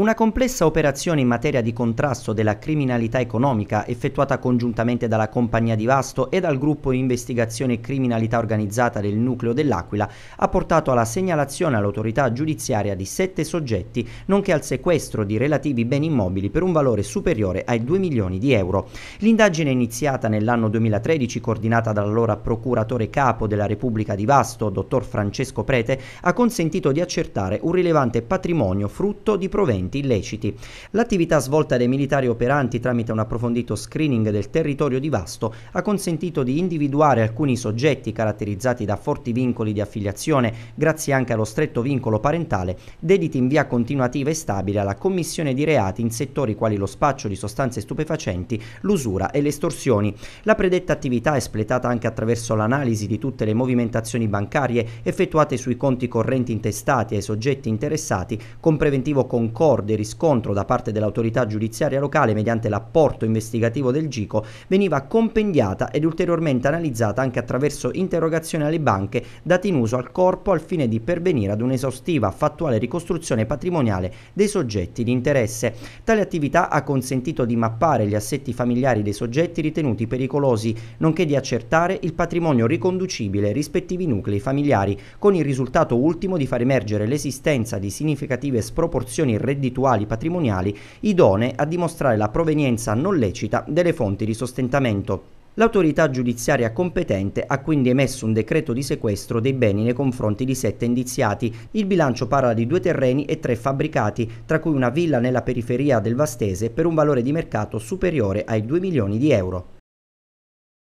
Una complessa operazione in materia di contrasto della criminalità economica effettuata congiuntamente dalla Compagnia di Vasto e dal gruppo Investigazione Criminalità Organizzata del Nucleo dell'Aquila ha portato alla segnalazione all'autorità giudiziaria di sette soggetti, nonché al sequestro di relativi beni immobili per un valore superiore ai 2 milioni di euro. L'indagine iniziata nell'anno 2013, coordinata dall'allora procuratore capo della Repubblica di Vasto, dottor Francesco Prete, ha consentito di accertare un rilevante patrimonio frutto di proventi comportamenti illeciti. L'attività svolta dai militari operanti tramite un approfondito screening del territorio di Vasto ha consentito di individuare alcuni soggetti caratterizzati da forti vincoli di affiliazione, grazie anche allo stretto vincolo parentale, dediti in via continuativa e stabile alla commissione di reati in settori quali lo spaccio di sostanze stupefacenti, l'usura e le estorsioni. La predetta attività è espletata anche attraverso l'analisi di tutte le movimentazioni bancarie effettuate sui conti correnti intestati ai soggetti interessati con preventivo concorso accorde riscontro da parte dell'autorità giudiziaria locale mediante l'apporto investigativo del GICO veniva compendiata ed ulteriormente analizzata anche attraverso interrogazioni alle banche dati in uso al corpo al fine di pervenire ad un'esaustiva fattuale ricostruzione patrimoniale dei soggetti di interesse. Tale attività ha consentito di mappare gli assetti familiari dei soggetti ritenuti pericolosi, nonché di accertare il patrimonio riconducibile ai rispettivi nuclei familiari, con il risultato ultimo di far emergere l'esistenza di significative sproporzioni redditizie reddituali patrimoniali idonee a dimostrare la provenienza non lecita delle fonti di sostentamento. L'autorità giudiziaria competente ha quindi emesso un decreto di sequestro dei beni nei confronti di sette indiziati. Il bilancio parla di due terreni e tre fabbricati, tra cui una villa nella periferia del Vastese per un valore di mercato superiore ai 2 milioni di euro.